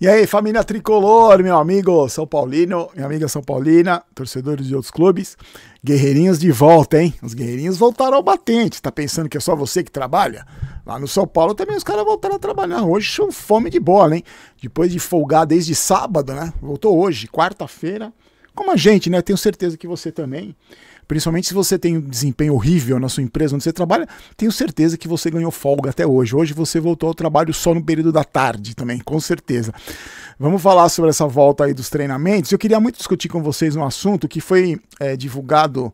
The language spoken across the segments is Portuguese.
E aí, família tricolor, meu amigo São Paulino, minha amiga São Paulina, torcedores de outros clubes, guerreirinhos de volta, hein? Os guerreirinhos voltaram ao batente. Tá pensando que é só você que trabalha? Lá no São Paulo também os caras voltaram a trabalhar. Hoje são fome de bola, hein? Depois de folgar desde sábado, né? Voltou hoje, quarta-feira. Como a gente, né? Tenho certeza que você também. Principalmente se você tem um desempenho horrível na sua empresa onde você trabalha, tenho certeza que você ganhou folga até hoje. Hoje você voltou ao trabalho só no período da tarde também, com certeza. Vamos falar sobre essa volta aí dos treinamentos. Eu queria muito discutir com vocês um assunto que foi é, divulgado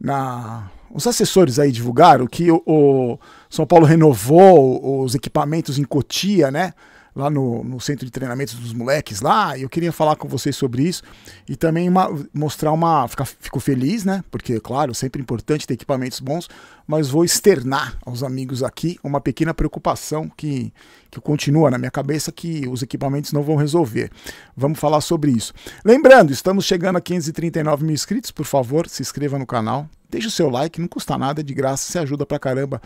na os assessores aí divulgaram que o, o, São Paulo renovou os equipamentos em Cotia, né? lá no, no centro de treinamentos dos moleques lá, e eu queria falar com vocês sobre isso e também uma, mostrar uma. Ficar, fico feliz, né? Porque, claro, sempre é importante ter equipamentos bons, mas vou externar aos amigos aqui uma pequena preocupação que, que continua na minha cabeça que os equipamentos não vão resolver. Vamos falar sobre isso. Lembrando, estamos chegando a 539 mil inscritos, por favor, se inscreva no canal. Deixa o seu like, não custa nada, é de graça, você ajuda pra caramba,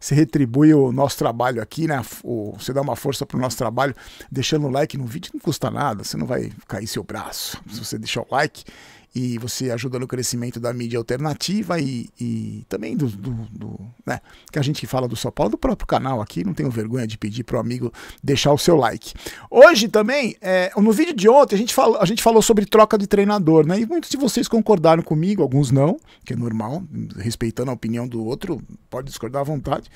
você retribui o nosso trabalho aqui, né? O, você dá uma força pro nosso trabalho, deixando o like no vídeo, não custa nada, você não vai cair seu braço se você deixar o like e você ajuda no crescimento da mídia alternativa e, e também do, do, do né, que a gente fala do São Paulo, do próprio canal aqui, não tenho vergonha de pedir pro amigo deixar o seu like. Hoje também, é, no vídeo de ontem, a gente, falou, a gente falou sobre troca de treinador, né? E muitos de vocês concordaram comigo, alguns não, que é normal, respeitando a opinião do outro, pode discordar à vontade.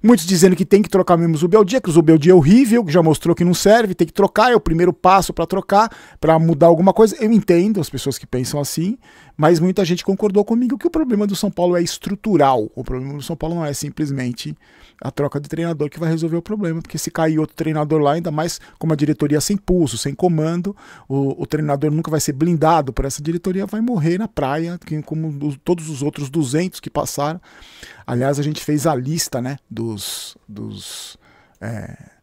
Muitos dizendo que tem que trocar mesmo o Zubeldia, que o Zubeldia é horrível, que já mostrou que não serve, tem que trocar, é o primeiro passo para trocar, para mudar alguma coisa. Eu entendo as pessoas que pensam pensam assim, mas muita gente concordou comigo que o problema do São Paulo é estrutural. O problema do São Paulo não é simplesmente a troca de treinador que vai resolver o problema, porque se cair outro treinador lá, ainda mais com uma diretoria sem pulso, sem comando, o, o treinador nunca vai ser blindado por essa diretoria, vai morrer na praia, como todos os outros 200 que passaram. Aliás, a gente fez a lista né, dos. dos é,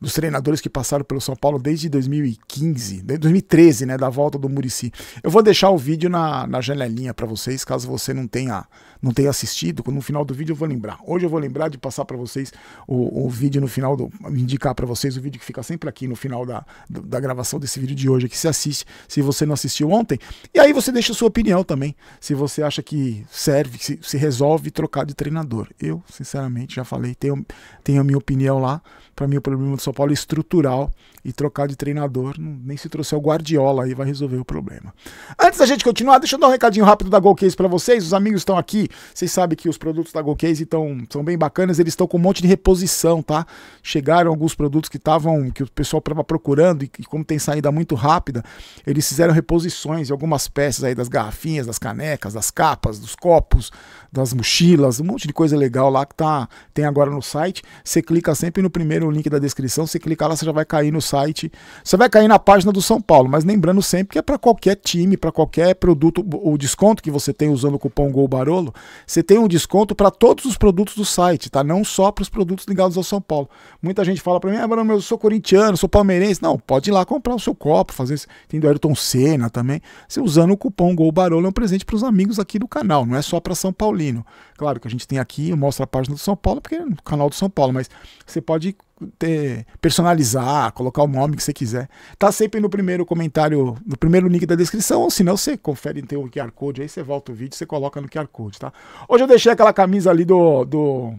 dos treinadores que passaram pelo São Paulo desde 2015, 2013, né, né, da volta do Murici. Eu vou deixar o vídeo na, na janelinha para vocês, caso você não tenha, não tenha assistido. No final do vídeo eu vou lembrar. Hoje eu vou lembrar de passar para vocês o, o, vídeo no final, do, indicar para vocês o vídeo que fica sempre aqui no final da, da gravação desse vídeo de hoje, que se assiste se você não assistiu ontem. E aí você deixa a sua opinião também, se você acha que serve, se, se resolve trocar de treinador. Eu, sinceramente, já falei, tenho, tenho a minha opinião lá. Para mim, o problema do são Paulo estrutural e trocar de treinador, nem se trouxer o Guardiola aí vai resolver o problema. Antes da gente continuar, deixa eu dar um recadinho rápido da Golcase para vocês. Os amigos estão aqui, vocês sabem que os produtos da Golcase estão são bem bacanas, eles estão com um monte de reposição, tá? Chegaram alguns produtos que estavam que o pessoal estava procurando e, e como tem saída muito rápida, eles fizeram reposições em algumas peças aí das garrafinhas, das canecas, das capas, dos copos, das mochilas, um monte de coisa legal lá que tá tem agora no site. Você clica sempre no primeiro link da descrição informação, se clicar lá, você já vai cair no site. Você vai cair na página do São Paulo, mas lembrando sempre que é para qualquer time, para qualquer produto, o desconto que você tem usando o cupom GOLBAROLO, você tem um desconto para todos os produtos do site, tá? Não só para os produtos ligados ao São Paulo. Muita gente fala para mim, ah, mas eu sou corintiano, sou palmeirense. Não, pode ir lá comprar o seu copo, fazer isso. Tem do Ayrton Senna também. Você usando o cupom GOLBAROLO é um presente para os amigos aqui do canal, não é só para São Paulino. Claro que a gente tem aqui, mostra a página do São Paulo, porque é no canal do São Paulo, mas você pode ter, personalizar, colocar o nome que você quiser. Tá sempre no primeiro comentário, no primeiro link da descrição, ou se não, você confere, tem um QR Code aí, você volta o vídeo, você coloca no QR Code, tá? Hoje eu deixei aquela camisa ali do, do,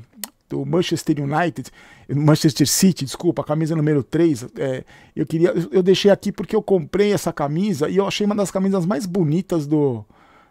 do Manchester United, Manchester City, desculpa, a camisa número 3. É, eu queria, eu deixei aqui porque eu comprei essa camisa e eu achei uma das camisas mais bonitas do,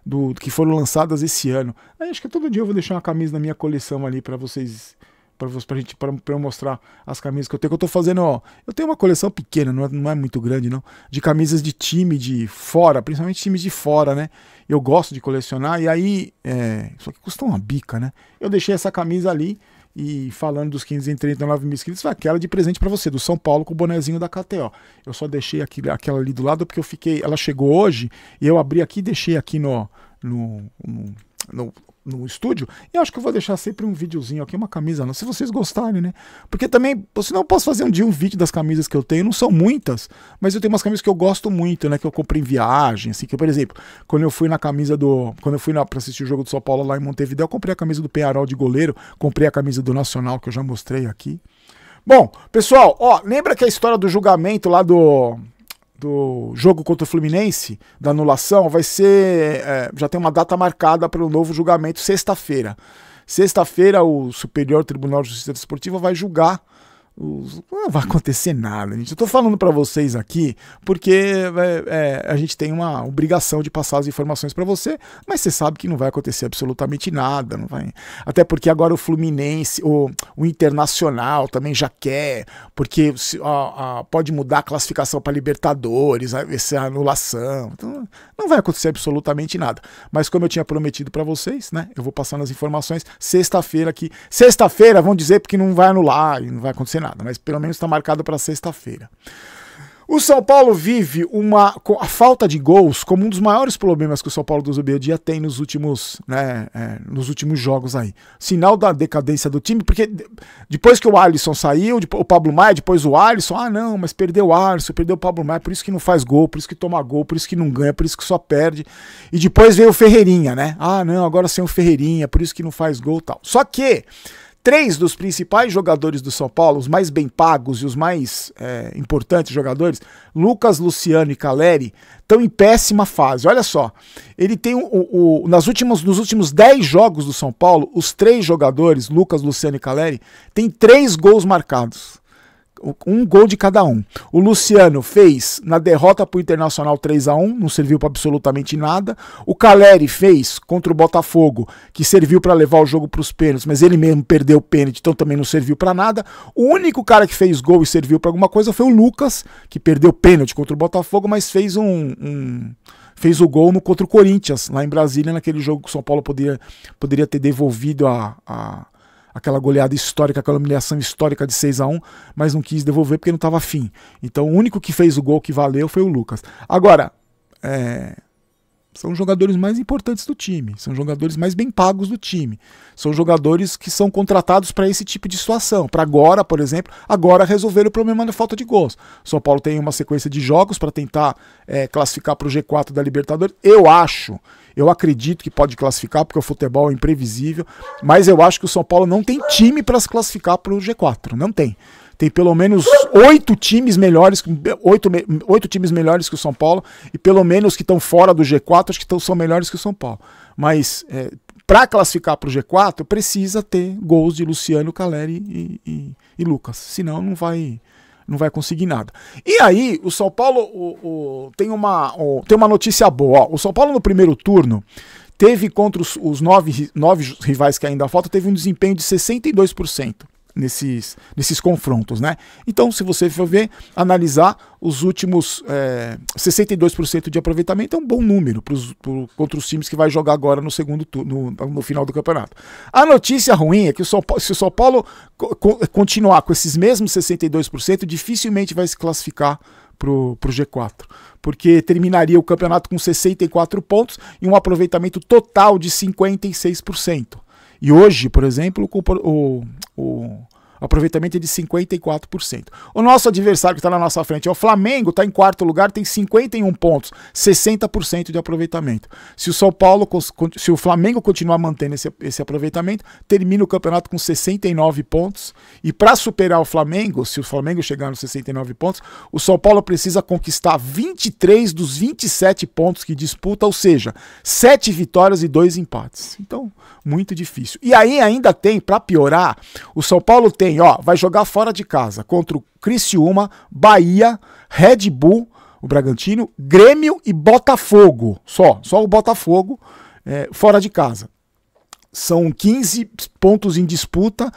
do, que foram lançadas esse ano. Aí acho que todo dia eu vou deixar uma camisa na minha coleção ali para vocês para gente para eu mostrar as camisas que eu tenho. Que eu tô fazendo, ó. Eu tenho uma coleção pequena, não é, não é muito grande, não. De camisas de time de fora, principalmente times de fora, né? Eu gosto de colecionar, e aí. É, só que custa uma bica, né? Eu deixei essa camisa ali e falando dos 539 mil inscritos, foi aquela de presente para você, do São Paulo com o bonezinho da KTO. Eu só deixei aquela ali do lado porque eu fiquei. Ela chegou hoje e eu abri aqui e deixei aqui no, no, no, no no estúdio. E acho que eu vou deixar sempre um videozinho aqui, uma camisa, se vocês gostarem, né? Porque também, senão eu posso fazer um dia um vídeo das camisas que eu tenho, não são muitas, mas eu tenho umas camisas que eu gosto muito, né? Que eu comprei em viagem, assim, que por exemplo, quando eu fui na camisa do, quando eu fui para pra assistir o jogo do São Paulo lá em Montevideo, eu comprei a camisa do Penharol de goleiro, comprei a camisa do Nacional, que eu já mostrei aqui. Bom, pessoal, ó, lembra que a história do julgamento lá do do jogo contra o Fluminense, da anulação, vai ser. É, já tem uma data marcada para o novo julgamento, sexta-feira. Sexta-feira, o Superior Tribunal de Justiça Desportiva vai julgar não ah, vai acontecer nada, gente. Eu tô falando para vocês aqui porque é, é, a gente tem uma obrigação de passar as informações para você, mas você sabe que não vai acontecer absolutamente nada, não vai. Até porque agora o Fluminense, o, o Internacional também já quer, porque se, pode mudar a classificação para Libertadores, essa anulação. Então, não vai acontecer absolutamente nada. Mas como eu tinha prometido para vocês, né? Eu vou passando as informações sexta-feira aqui. Sexta-feira vão dizer porque não vai anular, não vai acontecer nada mas pelo menos está marcado para sexta-feira. O São Paulo vive uma a falta de gols como um dos maiores problemas que o São Paulo do Zubia Dia tem nos últimos, né, é, nos últimos jogos aí. Sinal da decadência do time, porque depois que o Alisson saiu, o Pablo Maia, depois o Alisson, ah não, mas perdeu o Alisson, perdeu o Pablo Maia, por isso que não faz gol, por isso que toma gol, por isso que não ganha, por isso que só perde. E depois veio o Ferreirinha, né? Ah não, agora sem o Ferreirinha, por isso que não faz gol tal. Só que Três dos principais jogadores do São Paulo, os mais bem pagos e os mais é, importantes jogadores, Lucas, Luciano e Caleri, estão em péssima fase. Olha só, ele tem o, o, nas últimas, nos últimos dez jogos do São Paulo, os três jogadores, Lucas, Luciano e Caleri, têm três gols marcados um gol de cada um. O Luciano fez na derrota para o Internacional 3 a 1 não serviu para absolutamente nada. O Caleri fez contra o Botafogo, que serviu para levar o jogo para os pênaltis, mas ele mesmo perdeu o pênalti, então também não serviu para nada. O único cara que fez gol e serviu para alguma coisa foi o Lucas, que perdeu pênalti contra o Botafogo, mas fez um, um fez o gol no contra o Corinthians, lá em Brasília, naquele jogo que o São Paulo poderia, poderia ter devolvido a, a aquela goleada histórica, aquela humilhação histórica de 6 a 1 mas não quis devolver porque não estava afim. Então o único que fez o gol que valeu foi o Lucas. Agora, é, são jogadores mais importantes do time, são jogadores mais bem pagos do time, são jogadores que são contratados para esse tipo de situação. Para agora, por exemplo, agora resolver o problema da falta de gols. O São Paulo tem uma sequência de jogos para tentar é, classificar para o G4 da Libertadores. Eu acho eu acredito que pode classificar, porque o futebol é imprevisível, mas eu acho que o São Paulo não tem time para se classificar para o G4. Não tem. Tem pelo menos oito times melhores, oito, oito times melhores que o São Paulo, e pelo menos que estão fora do G4, acho que tão, são melhores que o São Paulo. Mas é, para classificar para o G4, precisa ter gols de Luciano, Caleri e, e, e Lucas. Senão não vai não vai conseguir nada. E aí, o São Paulo o, o, tem, uma, o, tem uma notícia boa. Ó. O São Paulo no primeiro turno teve contra os, os nove, nove rivais que ainda faltam, teve um desempenho de 62% nesses, nesses confrontos. Né? Então, se você for ver, analisar os últimos é, eh, 62% de aproveitamento é um bom número pros, pro, contra os times que vai jogar agora no segundo turno, no, final do campeonato. A notícia ruim é que o São Paulo, se o São Paulo co continuar com esses mesmos 62%, dificilmente vai se classificar para o G4, porque terminaria o campeonato com 64 pontos e um aproveitamento total de 56%. E hoje, por exemplo, o, o, Aproveitamento é de 54%. O nosso adversário que está na nossa frente é o Flamengo, está em quarto lugar, tem 51 pontos, 60% de aproveitamento. Se o São Paulo, se o Flamengo continuar mantendo esse, esse aproveitamento, termina o campeonato com 69 pontos. E para superar o Flamengo, se o Flamengo chegar nos 69 pontos, o São Paulo precisa conquistar 23 dos 27 pontos que disputa, ou seja, 7 vitórias e 2 empates. Então, muito difícil. E aí ainda tem, para piorar, o São Paulo tem tem, ó, vai jogar fora de casa contra o Criciúma, Bahia, Red Bull, o Bragantino, Grêmio e Botafogo. Só, só o Botafogo é, fora de casa. São 15 pontos em disputa.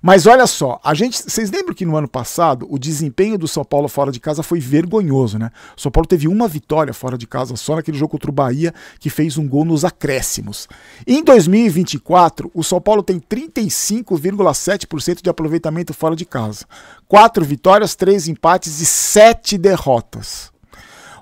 Mas olha só, a gente, vocês lembram que no ano passado o desempenho do São Paulo fora de casa foi vergonhoso, né? O São Paulo teve uma vitória fora de casa só naquele jogo contra o Bahia, que fez um gol nos acréscimos. Em 2024, o São Paulo tem 35,7% de aproveitamento fora de casa. Quatro vitórias, três empates e sete derrotas.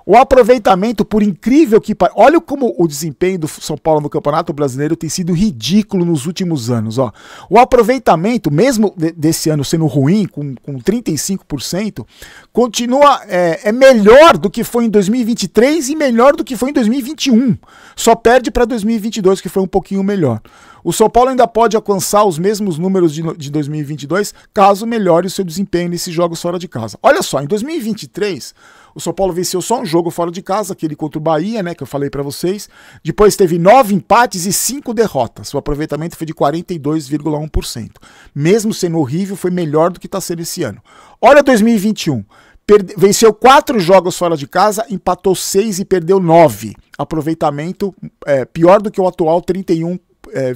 O aproveitamento, por incrível que pareça, olha como o desempenho do São Paulo no Campeonato Brasileiro tem sido ridículo nos últimos anos. Ó. O aproveitamento, mesmo desse ano sendo ruim, com, com 35%, continua é, é, melhor do que foi em 2023 e melhor do que foi em 2021. Só perde para 2022, que foi um pouquinho melhor. O São Paulo ainda pode alcançar os mesmos números de, de 2022, caso melhore o seu desempenho nesses jogos fora de casa. Olha só, em 2023 o São Paulo venceu só um jogo fora de casa, aquele contra o Bahia, né, que eu falei para vocês. Depois teve nove empates e cinco derrotas. O aproveitamento foi de 42,1%. Mesmo sendo horrível, foi melhor do que está sendo esse ano. Olha 2021. Perde... Venceu quatro jogos fora de casa, empatou seis e perdeu nove. Aproveitamento é, pior do que o atual 31, é,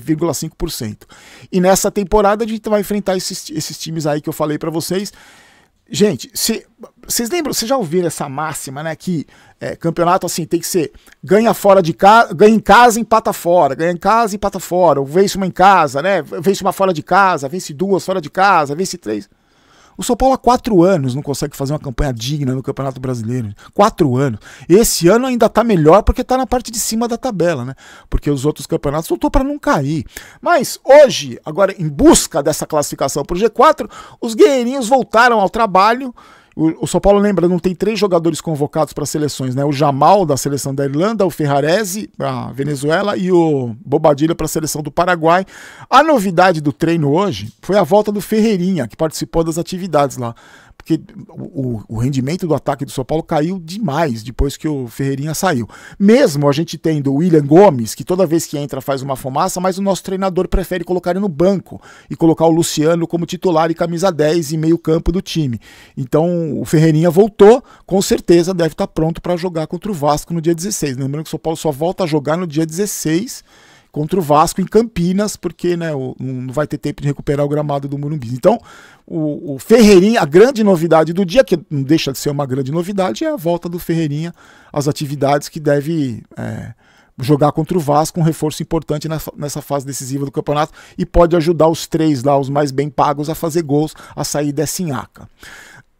E nessa temporada a gente vai enfrentar esses, esses times aí que eu falei para vocês. Gente, se vocês lembram, vocês já ouviram essa máxima, né? Que é, campeonato assim tem que ser ganha fora de casa, ganha em casa, empata fora, ganha em casa, empata fora, ou vence uma em casa, né? Vence uma fora de casa, vence duas fora de casa, vence três. O São Paulo há quatro anos não consegue fazer uma campanha digna no Campeonato Brasileiro. Quatro anos. Esse ano ainda tá melhor porque tá na parte de cima da tabela, né? Porque os outros campeonatos voltou para não cair. Mas hoje, agora em busca dessa classificação pro G4, os guerreirinhos voltaram ao trabalho o, o São Paulo, lembra, não tem três jogadores convocados para seleções, né? O Jamal, da seleção da Irlanda, o Ferrarese, da Venezuela, e o Bobadilha para a seleção do Paraguai. A novidade do treino hoje foi a volta do Ferreirinha, que participou das atividades lá porque o, o, rendimento do ataque do São Paulo caiu demais depois que o Ferreirinha saiu. Mesmo a gente tendo o William Gomes, que toda vez que entra faz uma fumaça, mas o nosso treinador prefere colocar ele no banco e colocar o Luciano como titular e camisa 10 e meio campo do time. Então o Ferreirinha voltou, com certeza deve estar pronto para jogar contra o Vasco no dia 16. Lembrando que o São Paulo só volta a jogar no dia 16 contra o Vasco em Campinas, porque né, o, não vai ter tempo de recuperar o gramado do Morumbi. Então, o, o Ferreirinha, a grande novidade do dia, que não deixa de ser uma grande novidade, é a volta do Ferreirinha às atividades que deve. É, jogar contra o Vasco, um reforço importante nessa, nessa fase decisiva do campeonato e pode ajudar os três lá, os mais bem pagos, a fazer gols, a sair dessa inhaca.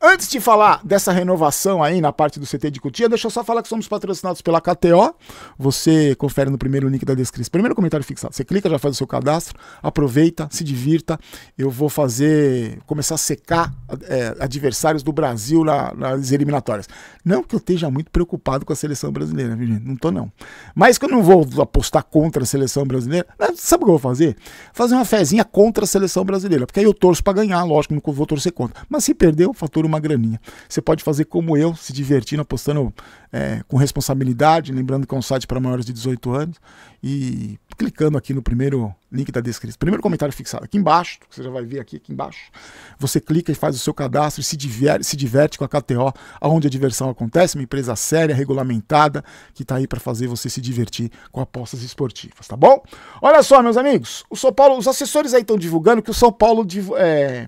Antes de falar dessa renovação aí na parte do CT de Cotia, deixa eu só falar que somos patrocinados pela KTO. Você confere no primeiro link da descrição. Primeiro comentário fixado. Você clica, já faz o seu cadastro, aproveita, se divirta. Eu vou fazer, começar a secar é, adversários do Brasil na, nas eliminatórias. Não que eu esteja muito preocupado com a seleção brasileira, viu, gente? Não tô não. Mas que eu não vou apostar contra a seleção brasileira. Né? Sabe o que eu vou fazer? Fazer uma fezinha contra a seleção brasileira. Porque aí eu torço para ganhar, lógico, não vou torcer contra. Mas se perder, o fator uma uma graninha. Você pode fazer como eu, se divertindo, apostando é, com responsabilidade, lembrando que é um site para maiores de 18 anos, e clicando aqui no primeiro link da descrição, primeiro comentário fixado aqui embaixo, que você já vai ver aqui, aqui embaixo, você clica e faz o seu cadastro e se diverte, se diverte com a KTO, aonde a diversão acontece, uma empresa séria, regulamentada, que está aí para fazer você se divertir com apostas esportivas, tá bom? Olha só, meus amigos, o São Paulo, os assessores aí estão divulgando que o São Paulo é,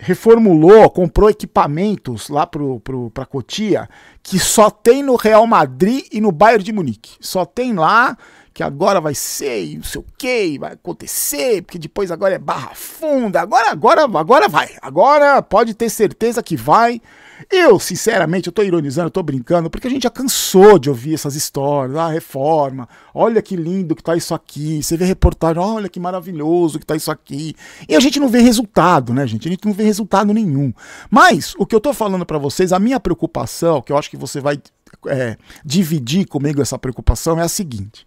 reformulou, comprou equipamentos lá pro, pro, pra Cotia, que só tem no Real Madrid e no Bayern de Munique. Só tem lá, que agora vai ser e não sei o que, vai acontecer, porque depois agora é barra funda, agora, agora, agora vai. Agora pode ter certeza que vai eu, sinceramente, eu tô ironizando, eu tô brincando, porque a gente já cansou de ouvir essas histórias, ah, reforma, olha que lindo que tá isso aqui, você vê reportagem, olha que maravilhoso que tá isso aqui. E a gente não vê resultado, né, gente? A gente não vê resultado nenhum. Mas o que eu tô falando para vocês, a minha preocupação, que eu acho que você vai é, dividir comigo essa preocupação, é a seguinte.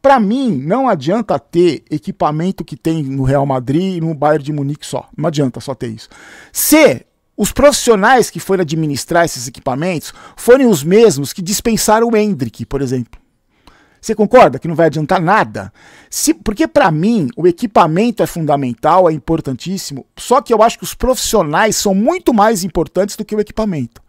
Para mim, não adianta ter equipamento que tem no Real Madrid e no Bayern de Munique só. Não adianta só ter isso. Se os profissionais que foram administrar esses equipamentos foram os mesmos que dispensaram o Hendrick, por exemplo. Você concorda que não vai adiantar nada? Se, porque para mim o equipamento é fundamental, é importantíssimo, só que eu acho que os profissionais são muito mais importantes do que o equipamento.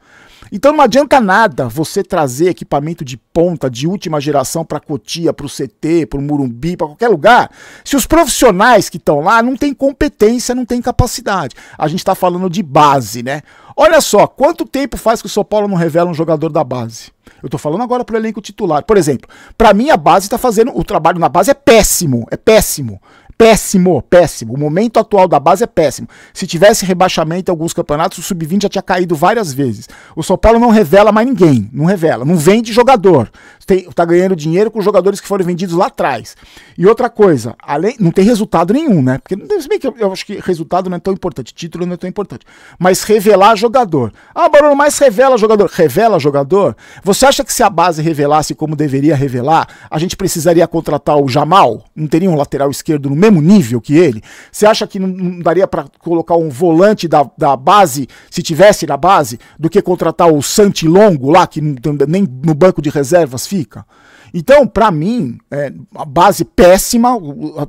Então não adianta nada você trazer equipamento de ponta, de última geração para Cotia, para o CT, para o Murumbi, para qualquer lugar, se os profissionais que estão lá não têm competência, não têm capacidade. A gente está falando de base, né? Olha só, quanto tempo faz que o São Paulo não revela um jogador da base? Eu estou falando agora pro elenco titular. Por exemplo, para mim a base está fazendo. O trabalho na base é péssimo. É péssimo péssimo, péssimo. O momento atual da base é péssimo. Se tivesse rebaixamento em alguns campeonatos, o sub-20 já tinha caído várias vezes. O São Paulo não revela mais ninguém, não revela, não vende jogador. Tem, tá ganhando dinheiro com jogadores que foram vendidos lá atrás. E outra coisa, além, não tem resultado nenhum, né? Porque se bem que eu, eu, acho que resultado não é tão importante, título não é tão importante. Mas revelar jogador. Ah, Barulho, mas revela jogador. Revela jogador? Você acha que se a base revelasse como deveria revelar, a gente precisaria contratar o Jamal? Não teria um lateral esquerdo no mesmo mesmo nível que ele? Você acha que não daria para colocar um volante da, da base, se tivesse na base, do que contratar o Santilongo lá, que nem no banco de reservas fica? Então, para mim, é, a base péssima,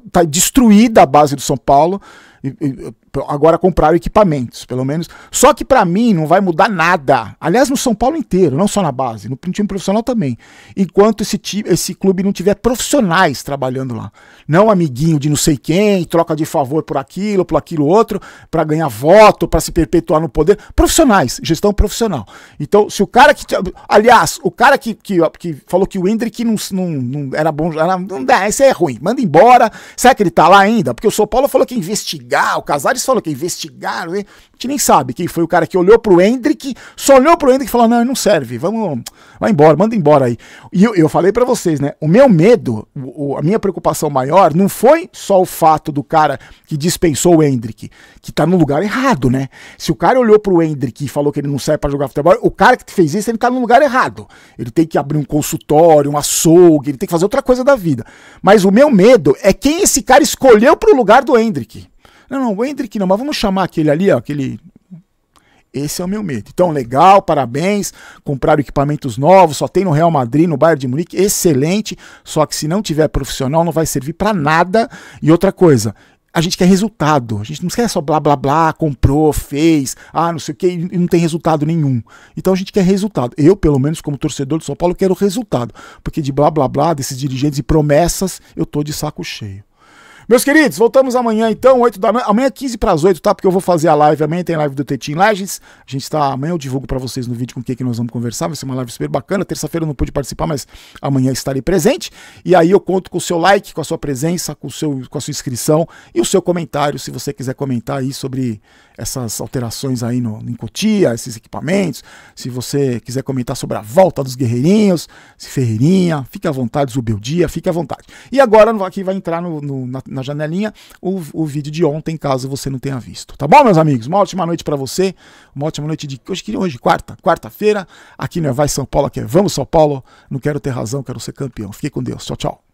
está destruída a base do São Paulo agora compraram equipamentos, pelo menos. Só que para mim não vai mudar nada. Aliás, no São Paulo inteiro, não só na base, no time profissional também. Enquanto esse, time, esse clube não tiver profissionais trabalhando lá. Não amiguinho de não sei quem, troca de favor por aquilo, por aquilo outro, para ganhar voto, para se perpetuar no poder. Profissionais, gestão profissional. Então, se o cara que. Aliás, o cara que, que, que falou que o Hendrick não, não, não era bom. Não dá, esse é ruim. Manda embora. Será que ele tá lá ainda? Porque o São Paulo falou que investiga investigar. O Casares falou que investigaram. A gente nem sabe quem foi o cara que olhou pro Hendrick, só olhou pro Hendrick e falou: não, não serve, vamos, vai embora, manda embora aí. E eu, eu falei para vocês, né? O meu medo, o, a minha preocupação maior não foi só o fato do cara que dispensou o Hendrick, que tá no lugar errado, né? Se o cara olhou pro Hendrick e falou que ele não serve para jogar futebol, o cara que fez isso, ele tá no lugar errado. Ele tem que abrir um consultório, um açougue, ele tem que fazer outra coisa da vida. Mas o meu medo é quem esse cara escolheu pro lugar do Hendrick. Não, não, o Hendrick não, mas vamos chamar aquele ali, ó, aquele. Esse é o meu medo. Então, legal, parabéns. Compraram equipamentos novos, só tem no Real Madrid, no Bayern de Munique, excelente. Só que se não tiver profissional, não vai servir para nada. E outra coisa, a gente quer resultado. A gente não quer só blá blá blá, comprou, fez, ah, não sei o que, e não tem resultado nenhum. Então a gente quer resultado. Eu, pelo menos, como torcedor do São Paulo, quero resultado. Porque de blá blá blá, desses dirigentes e promessas, eu tô de saco cheio. Meus queridos, voltamos amanhã então, 8 da noite. Amanhã é 15 para as 8, tá? Porque eu vou fazer a live. Amanhã tem live do Tetim Lages. A gente tá. Amanhã eu divulgo para vocês no vídeo com o que, que nós vamos conversar. Vai ser uma live super bacana. Terça-feira eu não pude participar, mas amanhã estarei presente. E aí eu conto com o seu like, com a sua presença, com, o seu, com a sua inscrição e o seu comentário, se você quiser comentar aí sobre essas alterações aí no, no Cotia, esses equipamentos. Se você quiser comentar sobre a volta dos guerreirinhos, se Ferreirinha, fique à vontade, Zubeldia, fique à vontade. E agora aqui vai entrar no, no na na janelinha o, o vídeo de ontem, caso você não tenha visto. Tá bom, meus amigos? Uma ótima noite para você, uma ótima noite de hoje, hoje, quarta, quarta-feira, aqui no Vai São Paulo, aqui é Vamos São Paulo. Não quero ter razão, quero ser campeão. Fique com Deus. Tchau, tchau.